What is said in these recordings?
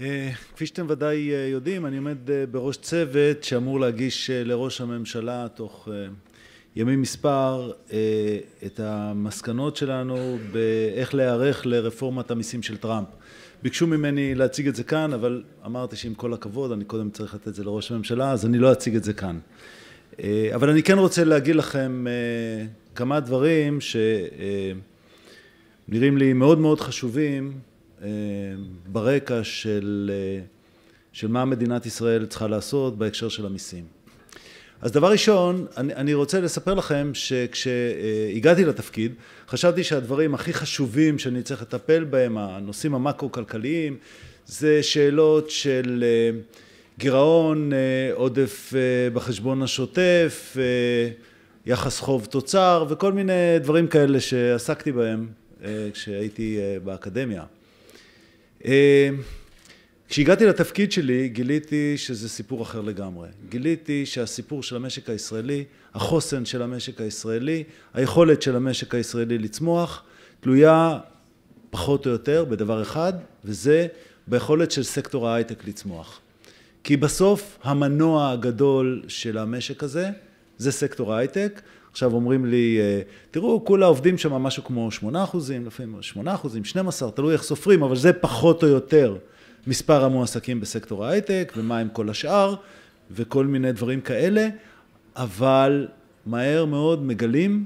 אה, כפי שאתם ודאי אה, יודעים, אני עומד אה, בראש צוות שאמור להגיש לראש הממשלה תוך ימים מספר את המסקנות שלנו באיך להיערך לרפורמת המיסים של טראמפ. ביקשו ממני להציג את זה כאן, אבל אמרתי שעם כל הכבוד, אני קודם צריך לתת את זה לראש הממשלה, אז אני לא אציג את זה כאן. אבל אני כן רוצה להגיד לכם כמה דברים שנראים לי מאוד מאוד חשובים אה, ברקע של, אה, של מה מדינת ישראל צריכה לעשות בהקשר של המיסים. אז דבר ראשון, אני, אני רוצה לספר לכם שכשהגעתי לתפקיד, חשבתי שהדברים הכי חשובים שאני צריך לטפל בהם, הנושאים המקרו-כלכליים, זה שאלות של אה, גירעון, עודף בחשבון השוטף, יחס חוב תוצר וכל מיני דברים כאלה שעסקתי בהם כשהייתי באקדמיה. אמ, כשהגעתי לתפקיד שלי גיליתי שזה סיפור אחר לגמרי. גיליתי שהסיפור של המשק הישראלי, החוסן של המשק הישראלי, היכולת של המשק הישראלי לצמוח, תלויה פחות או יותר בדבר אחד, וזה ביכולת של סקטור ההייטק לצמוח. כי בסוף המנוע הגדול של המשק הזה זה סקטור ההייטק, עכשיו אומרים לי, אה, תראו, כולה עובדים שם משהו כמו 8%, לפעמים 8%, 12%, תלוי איך סופרים, אבל זה פחות או יותר מספר המועסקים בסקטור ההייטק, ומה עם כל השאר, וכל מיני דברים כאלה, אבל מהר מאוד מגלים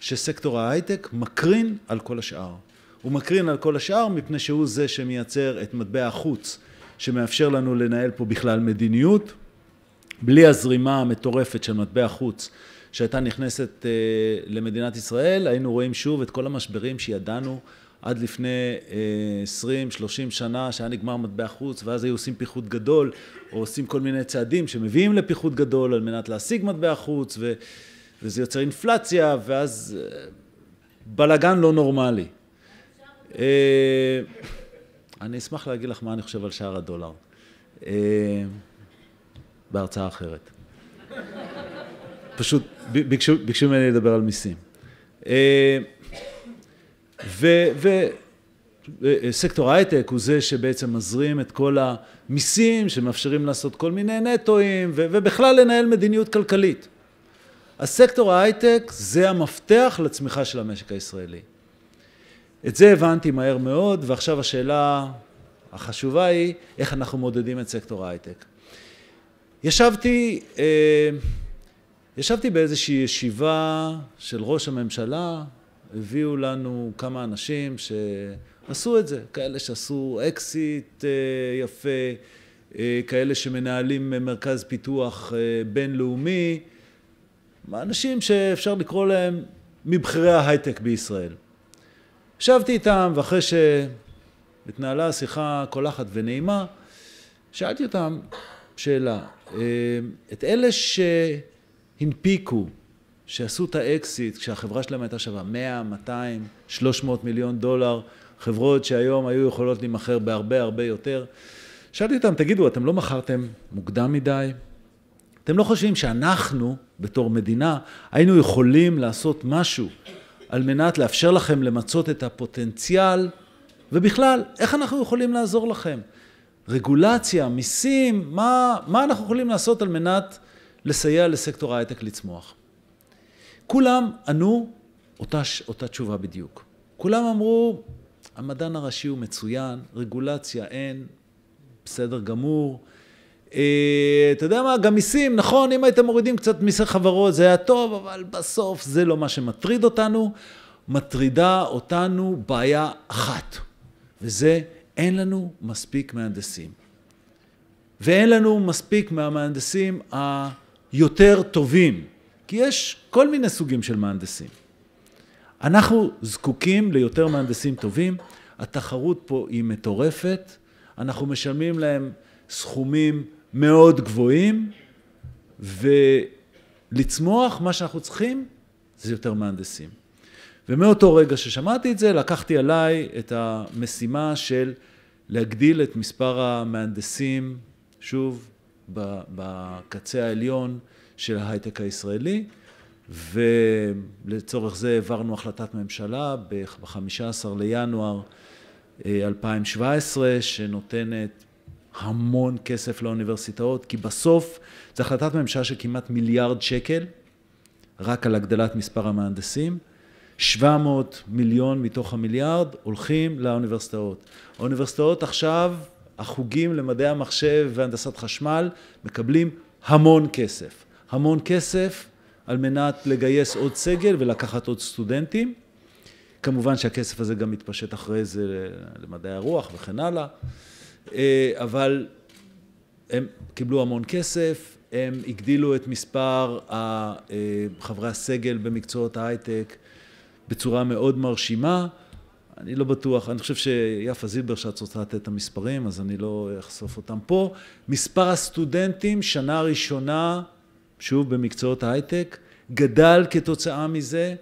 שסקטור ההייטק מקרין על כל השאר. הוא מקרין על כל השאר מפני שהוא זה שמייצר את מטבע החוץ שמאפשר לנו לנהל פה בכלל מדיניות. בלי הזרימה המטורפת של מטבע חוץ שהייתה נכנסת אה, למדינת ישראל, היינו רואים שוב את כל המשברים שידענו עד לפני אה, 20-30 שנה, שהיה נגמר מטבע חוץ, ואז היו עושים פיחות גדול, או עושים כל מיני צעדים שמביאים לפיחות גדול על מנת להשיג מטבע חוץ, ו... וזה יוצר אינפלציה, ואז אה, בלגן לא נורמלי. אה, אני אשמח להגיד לך מה אני חושב על שער הדולר. אה, בהרצאה אחרת. פשוט ביקשו, ביקשו ממני לדבר על מיסים. אה, וסקטור אה, ההייטק הוא זה שבעצם מזרים את כל המיסים שמאפשרים לעשות כל מיני נטואים ובכלל לנהל מדיניות כלכלית. אז סקטור ההייטק זה המפתח לצמיחה של המשק הישראלי. את זה הבנתי מהר מאוד ועכשיו השאלה החשובה היא איך אנחנו מודדים את סקטור ההייטק. ישבתי אה, ישבתי באיזושהי ישיבה של ראש הממשלה, הביאו לנו כמה אנשים שעשו את זה, כאלה שעשו אקזיט אה, יפה, אה, כאלה שמנהלים מרכז פיתוח אה, בינלאומי, אנשים שאפשר לקרוא להם מבכירי ההייטק בישראל. ישבתי איתם, ואחרי שהתנהלה השיחה קולחת ונעימה, שאלתי אותם שאלה, את אלה ש... הנפיקו, שעשו את האקזיט כשהחברה שלהם הייתה שווה 100, 200, 300 מיליון דולר, חברות שהיום היו יכולות להימכר בהרבה הרבה יותר. שאלתי אותם, תגידו, אתם לא מכרתם מוקדם מדי? אתם לא חושבים שאנחנו, בתור מדינה, היינו יכולים לעשות משהו על מנת לאפשר לכם למצות את הפוטנציאל, ובכלל, איך אנחנו יכולים לעזור לכם? רגולציה, מיסים, מה, מה אנחנו יכולים לעשות על מנת לסייע לסקטור ההייטק לצמוח. כולם ענו אותה, אותה תשובה בדיוק. כולם אמרו, המדען הראשי הוא מצוין, רגולציה אין, בסדר גמור. אה, אתה יודע מה, גם מיסים, נכון, אם הייתם מורידים קצת מיסי חברות זה היה טוב, אבל בסוף זה לא מה שמטריד אותנו. מטרידה אותנו בעיה אחת, וזה אין לנו מספיק מהנדסים. ואין לנו מספיק מהמהנדסים ה... יותר טובים, כי יש כל מיני סוגים של מהנדסים. אנחנו זקוקים ליותר מהנדסים טובים, התחרות פה היא מטורפת, אנחנו משלמים להם סכומים מאוד גבוהים, ולצמוח, מה שאנחנו צריכים זה יותר מהנדסים. ומאותו רגע ששמעתי את זה, לקחתי עליי את המשימה של להגדיל את מספר המהנדסים, שוב, בקצה העליון של ההייטק הישראלי, ולצורך זה העברנו החלטת ממשלה ב-15 לינואר 2017, אה, שנותנת המון כסף לאוניברסיטאות, כי בסוף זו החלטת ממשלה של כמעט מיליארד שקל, רק על הגדלת מספר המהנדסים. 700 מיליון מתוך המיליארד הולכים לאוניברסיטאות. האוניברסיטאות עכשיו החוגים למדעי המחשב והנדסת חשמל מקבלים המון כסף. המון כסף על מנת לגייס עוד סגל ולקחת עוד סטודנטים. כמובן שהכסף הזה גם מתפשט אחרי זה למדעי הרוח וכן הלאה, אה, אבל הם קיבלו המון כסף, הם הגדילו את מספר אה, חברי הסגל במקצועות ההייטק בצורה מאוד מרשימה. אני לא בטוח, אני חושב שיפה זילבר שאת רוצה לתת את המספרים, אז אני לא אחשוף אותם פה. מספר הסטודנטים, שנה ראשונה, שוב במקצועות ההייטק, גדל כתוצאה מזה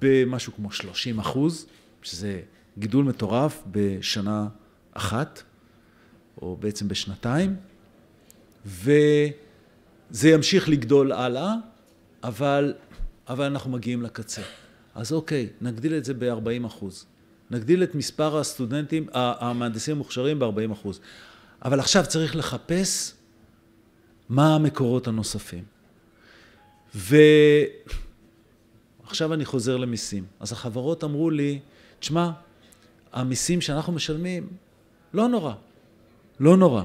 במשהו כמו 30 אחוז, שזה גידול מטורף בשנה אחת, או בעצם בשנתיים, וזה ימשיך לגדול הלאה, אבל, אבל אנחנו מגיעים לקצה. אז אוקיי, נגדיל את זה ב-40 אחוז. נגדיל את מספר הסטודנטים, המהנדסים המוכשרים ב-40 אחוז. אבל עכשיו צריך לחפש מה המקורות הנוספים. ועכשיו אני חוזר למיסים. אז החברות אמרו לי, תשמע, המיסים שאנחנו משלמים, לא נורא. לא נורא.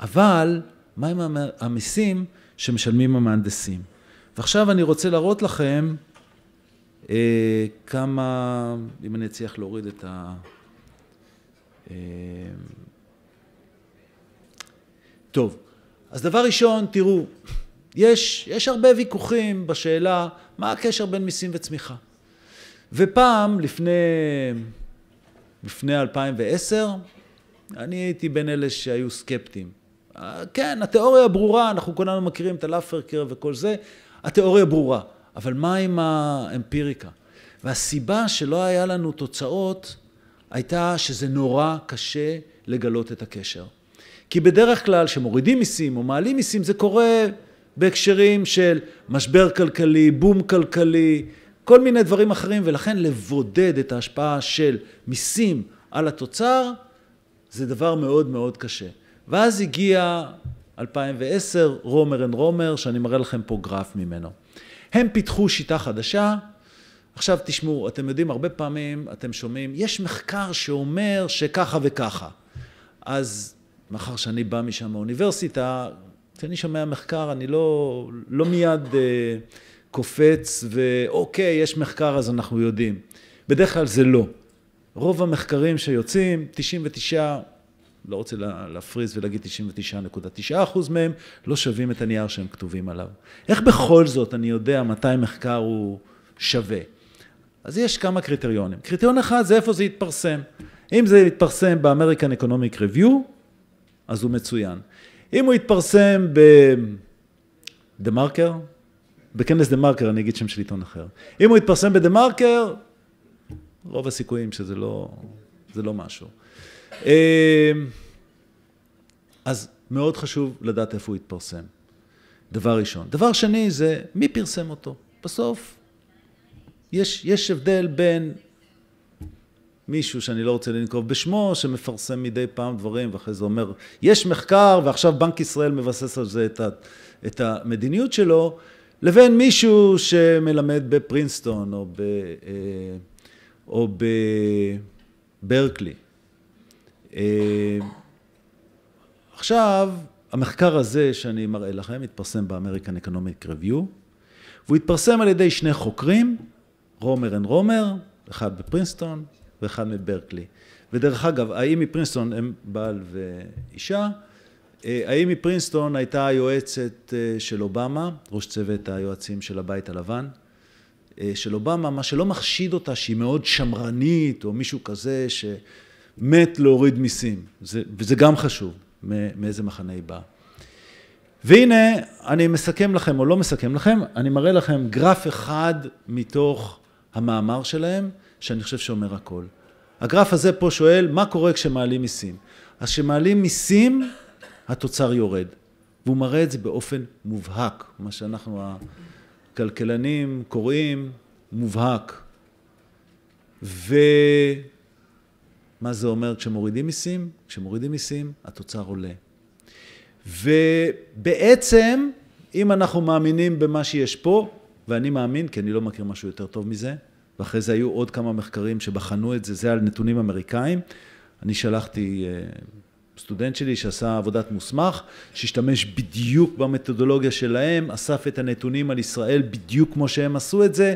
אבל מה עם המיסים שמשלמים המהנדסים? ועכשיו אני רוצה להראות לכם אה, כמה, אם אני אצליח להוריד את ה... אה, טוב, אז דבר ראשון, תראו, יש, יש הרבה ויכוחים בשאלה מה הקשר בין מיסים וצמיחה. ופעם, לפני, לפני 2010, אני הייתי בין אלה שהיו סקפטיים. אה, כן, התיאוריה ברורה, אנחנו כולנו מכירים את הלאפרקר וכל זה, התיאוריה ברורה. אבל מה עם האמפיריקה? והסיבה שלא היה לנו תוצאות הייתה שזה נורא קשה לגלות את הקשר. כי בדרך כלל כשמורידים מיסים או מעלים מיסים זה קורה בהקשרים של משבר כלכלי, בום כלכלי, כל מיני דברים אחרים, ולכן לבודד את ההשפעה של מיסים על התוצר זה דבר מאוד מאוד קשה. ואז הגיע 2010, רומר אנד רומר, שאני מראה לכם פה גרף ממנו. הם פיתחו שיטה חדשה. עכשיו תשמעו, אתם יודעים, הרבה פעמים אתם שומעים, יש מחקר שאומר שככה וככה. אז מאחר שאני בא משם מהאוניברסיטה, כשאני שומע מחקר, אני לא, לא מיד אה, קופץ ואוקיי, יש מחקר אז אנחנו יודעים. בדרך כלל זה לא. רוב המחקרים שיוצאים, 99 לא רוצה להפריז ולהגיד 99.9% מהם, לא שווים את הנייר שהם כתובים עליו. איך בכל זאת אני יודע מתי מחקר הוא שווה? אז יש כמה קריטריונים. קריטריון אחד זה איפה זה יתפרסם. אם זה יתפרסם באמריקן אקונומיק ריוויו, אז הוא מצוין. אם הוא יתפרסם ב-The Marker, בכנס דה מרקר, אני אגיד שם של עיתון אחר. אם הוא יתפרסם בדה מרקר, רוב הסיכויים שזה לא, זה לא משהו. אמ, אז מאוד חשוב לדעת איפה הוא התפרסם. דבר ראשון. דבר שני זה מי פרסם אותו. בסוף יש, יש הבדל בין מישהו שאני לא רוצה לנקוב בשמו, שמפרסם מדי פעם דברים, ואחרי זה אומר, יש מחקר, ועכשיו בנק ישראל מבסס על זה את, ה, את המדיניות שלו, לבין מישהו שמלמד בפרינסטון, או, ב, אה, או בברקלי, אה, עכשיו, המחקר הזה שאני מראה לכם התפרסם באמריקן אקונומיק Economic והוא התפרסם על ידי שני חוקרים, רומר אנד רומר, אחד בפרינסטון ואחד מברקלי. ודרך אגב, האם מפרינסטון הם בעל ואישה, אה, האם מפרינסטון הייתה היועצת אה, של אובמה, ראש צוות היועצים של הבית הלבן, של אובמה, מה שלא מחשיד אותה שהיא מאוד שמרנית או מישהו כזה ש... מת להוריד מיסים, זה, וזה גם חשוב, מאיזה מחנה היא באה. והנה, אני מסכם לכם או לא מסכם לכם, אני מראה לכם גרף אחד מתוך המאמר שלהם, שאני חושב שאומר הכל. הגרף הזה פה שואל, מה קורה כשמעלים מיסים? אז כשמעלים מיסים, התוצר יורד. והוא מראה את זה באופן מובהק, מה שאנחנו הכלכלנים קוראים מובהק. ו... מה זה אומר כשמורידים מיסים? כשמורידים מיסים, התוצר עולה. ובעצם, אם אנחנו מאמינים במה שיש פה, ואני מאמין, כי אני לא מכיר משהו יותר טוב מזה, ואחרי זה היו עוד כמה מחקרים שבחנו את זה, זה על נתונים אמריקאים. אני שלחתי אה, סטודנט שלי שעשה עבודת מוסמך, שהשתמש בדיוק במתודולוגיה שלהם, אסף את הנתונים על ישראל בדיוק כמו שהם עשו את זה,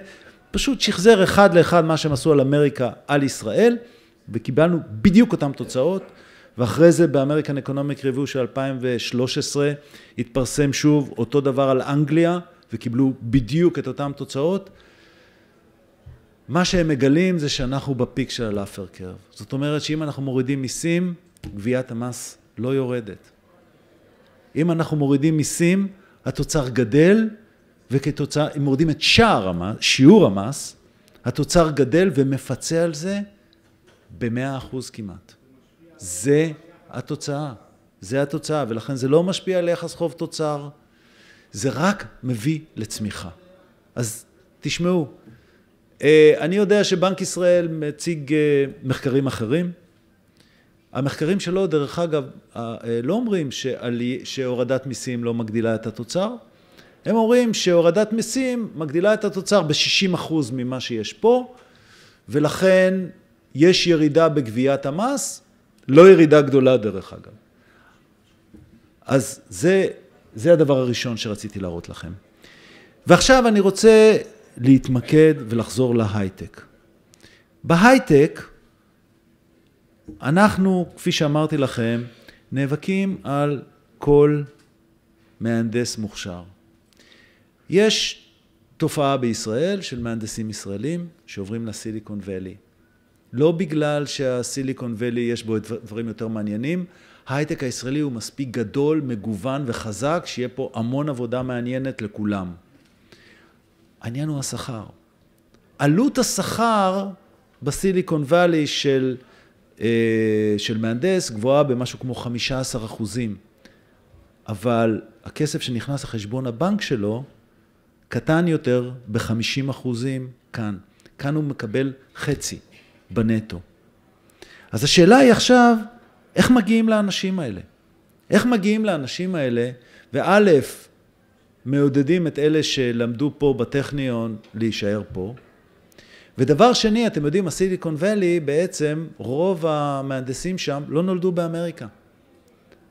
פשוט שחזר אחד לאחד מה שהם עשו על אמריקה על ישראל. וקיבלנו בדיוק אותן תוצאות. ואחרי זה באמריקן אקונומיק ריוויו של 2013 התפרסם שוב אותו דבר על אנגליה, וקיבלו בדיוק את אותן תוצאות. מה שהם מגלים זה שאנחנו בפיק של הלאפר קרב. זאת אומרת שאם אנחנו מורידים מיסים, גביית המס לא יורדת. אם אנחנו מורידים מיסים, התוצר גדל, וכתוצאה, אם מורידים את שער המס, שיעור המס, התוצר גדל ומפצה על זה במאה אחוז כמעט. זה התוצאה. זה התוצאה, ולכן זה לא משפיע על יחס חוב תוצר, זה רק מביא לצמיחה. אז תשמעו, אה, אני יודע שבנק ישראל מציג אה, מחקרים אחרים. המחקרים שלו, דרך אגב, אה, לא אומרים שעלי, שהורדת מיסים לא מגדילה את התוצר, הם אומרים שהורדת מיסים מגדילה את התוצר ב-60% ממה שיש פה, ולכן יש ירידה בגביית המס, לא ירידה גדולה דרך אגב. אז זה, זה הדבר הראשון שרציתי להראות לכם. ועכשיו אני רוצה להתמקד ולחזור להייטק. בהייטק, אנחנו, כפי שאמרתי לכם, נאבקים על כל מהנדס מוכשר. יש תופעה בישראל של מהנדסים ישראלים שעוברים לסיליקון ואלי. לא בגלל שהסיליקון וואלי יש בו דברים יותר מעניינים, ההייטק הישראלי הוא מספיק גדול, מגוון וחזק, שיהיה פה המון עבודה מעניינת לכולם. העניין הוא השכר. עלות השכר בסיליקון וואלי של, אה, של מהנדס גבוהה במשהו כמו 15 אחוזים, אבל הכסף שנכנס לחשבון הבנק שלו קטן יותר ב-50 אחוזים כאן. כאן הוא מקבל חצי. בנטו. אז השאלה היא עכשיו, איך מגיעים לאנשים האלה? איך מגיעים לאנשים האלה, וא', מעודדים את אלה שלמדו פה בטכניון להישאר פה, ודבר שני, אתם יודעים, הסיליקון וואלי, בעצם רוב המהנדסים שם לא נולדו באמריקה.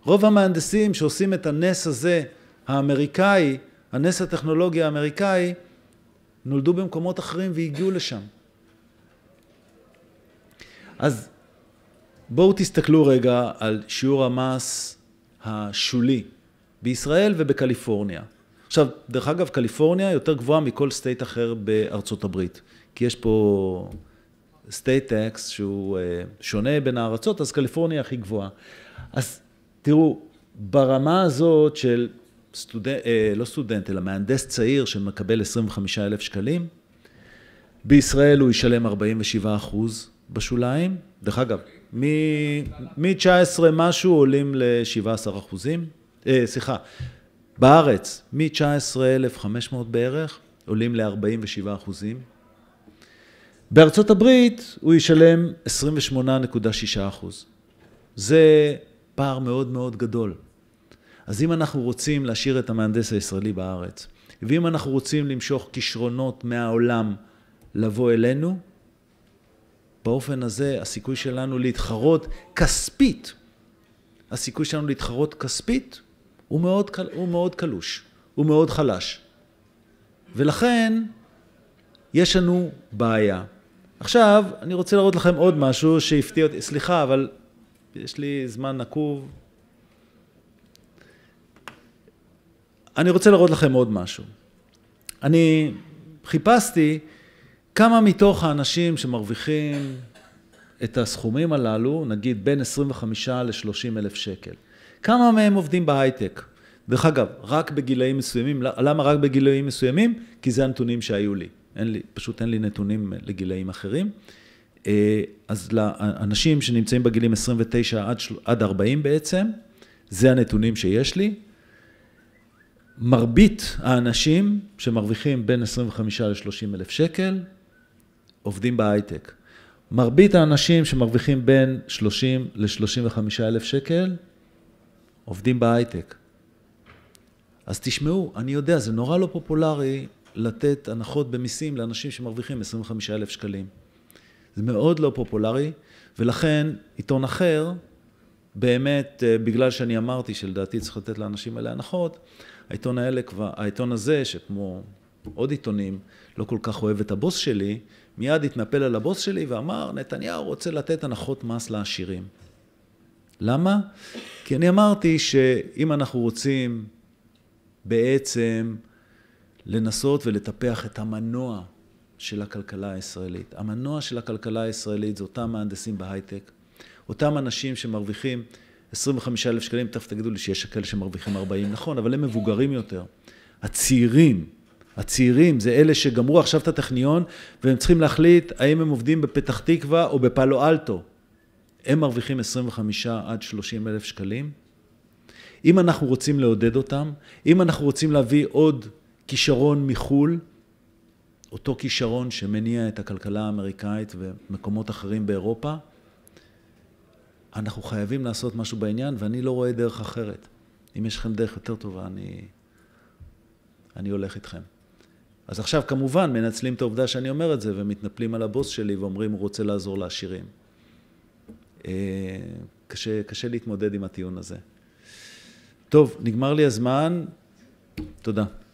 רוב המהנדסים שעושים את הנס הזה, האמריקאי, הנס הטכנולוגי האמריקאי, נולדו במקומות אחרים והגיעו לשם. אז בואו תסתכלו רגע על שיעור המס השולי בישראל ובקליפורניה. עכשיו, דרך אגב, קליפורניה יותר גבוהה מכל סטייט אחר בארצות הברית, כי יש פה סטייט טקס שהוא אה, שונה בין הארצות, אז קליפורניה הכי גבוהה. אז תראו, ברמה הזאת של סטודנט, אה, לא סטודנט, אלא מהנדס צעיר שמקבל 25 אלף שקלים, בישראל הוא ישלם 47 אחוז, בשוליים. דרך אגב, מ-19 משהו עולים ל-17 אחוזים, אה, סליחה, בארץ, מ-19,500 בערך, עולים ל-47 אחוזים. בארצות הברית הוא ישלם 28.6 אחוז. זה פער מאוד מאוד גדול. אז אם אנחנו רוצים להשאיר את המהנדס הישראלי בארץ, ואם אנחנו רוצים למשוך כישרונות מהעולם לבוא אלינו, באופן הזה הסיכוי שלנו להתחרות כספית, הסיכוי שלנו להתחרות כספית הוא מאוד, הוא מאוד קלוש, הוא מאוד חלש. ולכן יש לנו בעיה. עכשיו, אני רוצה להראות לכם עוד משהו שהפתיע אותי, סליחה, אבל יש לי זמן נקוב. אני רוצה להראות לכם עוד משהו. אני חיפשתי כמה מתוך האנשים שמרוויחים את הסכומים הללו, נגיד בין 25 ל-30 אלף שקל, כמה מהם עובדים בהייטק? דרך אגב, רק בגילאים מסוימים, למה רק בגילאים מסוימים? כי זה הנתונים שהיו לי. אין לי, פשוט אין לי נתונים לגילאים אחרים. אה, אז לאנשים שנמצאים בגילים 29 עד, עד 40 בעצם, זה הנתונים שיש לי. מרבית האנשים שמרוויחים בין 25 ל-30 אלף שקל, עובדים בהייטק. מרבית האנשים שמרוויחים בין 30 ל-35 אלף שקל, עובדים בהייטק. אז תשמעו, אני יודע, זה נורא לא פופולרי לתת הנחות במיסים לאנשים שמרוויחים 25 אלף שקלים. זה מאוד לא פופולרי, ולכן עיתון אחר, באמת, אה, בגלל שאני אמרתי שלדעתי צריך לתת לאנשים האלה הנחות, העיתון, האלה, כבר, העיתון הזה, שכמו עוד עיתונים, לא כל כך אוהב את הבוס שלי, מיד התנפל על הבוס שלי ואמר, נתניהו רוצה לתת הנחות מס לעשירים. למה? כי אני אמרתי שאם אנחנו רוצים בעצם לנסות ולטפח את המנוע של הכלכלה הישראלית. המנוע של הכלכלה הישראלית זה אותם מהנדסים בהייטק, אותם אנשים שמרוויחים 25 אלף שקלים, תכף תגידו לי שיש כאלה שמרוויחים 40, נכון, אבל הם מבוגרים יותר. הצעירים הצעירים, זה אלה שגמרו עכשיו את הטכניון, והם צריכים להחליט האם הם עובדים בפתח תקווה או בפאלו אלטו. הם מרוויחים 25 עד 30 אלף שקלים. אם אנחנו רוצים לעודד אותם, אם אנחנו רוצים להביא עוד כישרון מחו"ל, אותו כישרון שמניע את הכלכלה האמריקאית ומקומות אחרים באירופה, אנחנו חייבים לעשות משהו בעניין, ואני לא רואה דרך אחרת. אם יש לכם דרך יותר טובה, אני, אני הולך איתכם. אז עכשיו כמובן מנצלים את העובדה שאני אומר את זה ומתנפלים על הבוס שלי ואומרים הוא רוצה לעזור לעשירים. אה, קשה, קשה להתמודד עם הטיעון הזה. טוב, נגמר לי הזמן. תודה.